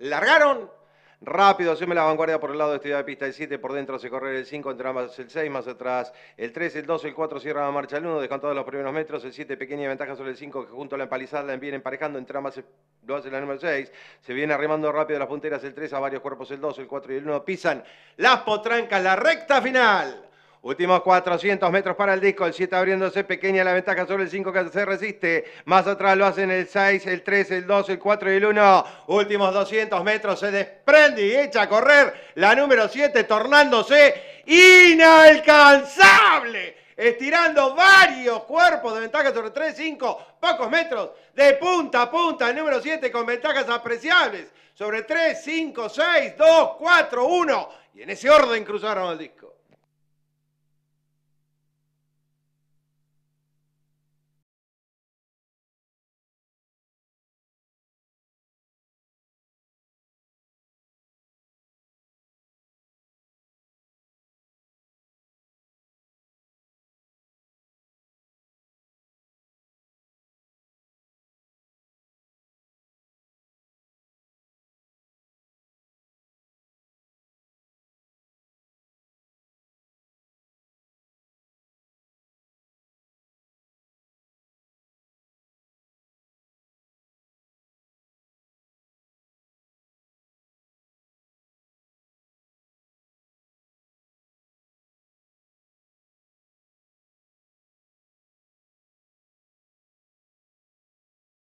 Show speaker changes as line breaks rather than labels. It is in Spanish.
largaron.
Rápido, asume la vanguardia por el lado este de Estudiada de Pista el 7, por dentro se corre el 5, entra ambas el 6, más atrás el 3, el 2, el 4, cierra la marcha el 1, descontado los primeros metros, el 7, pequeña ventaja sobre el 5, que junto a la empalizada la viene emparejando, entra ambas lo hace la número 6, se viene arrimando rápido las punteras el 3, a varios cuerpos el 2, el 4 y el 1, pisan las potrancas, la recta final. Últimos 400 metros para el disco, el 7 abriéndose, pequeña la ventaja sobre el 5 que se resiste. Más atrás lo hacen el 6, el 3, el 2, el 4 y el 1. Últimos 200 metros se desprende y echa a correr la número 7 tornándose inalcanzable. Estirando varios cuerpos de ventaja sobre 3, 5, pocos metros. De punta a punta el número 7 con ventajas apreciables. Sobre 3, 5,
6, 2, 4, 1. Y en ese orden cruzaron el disco.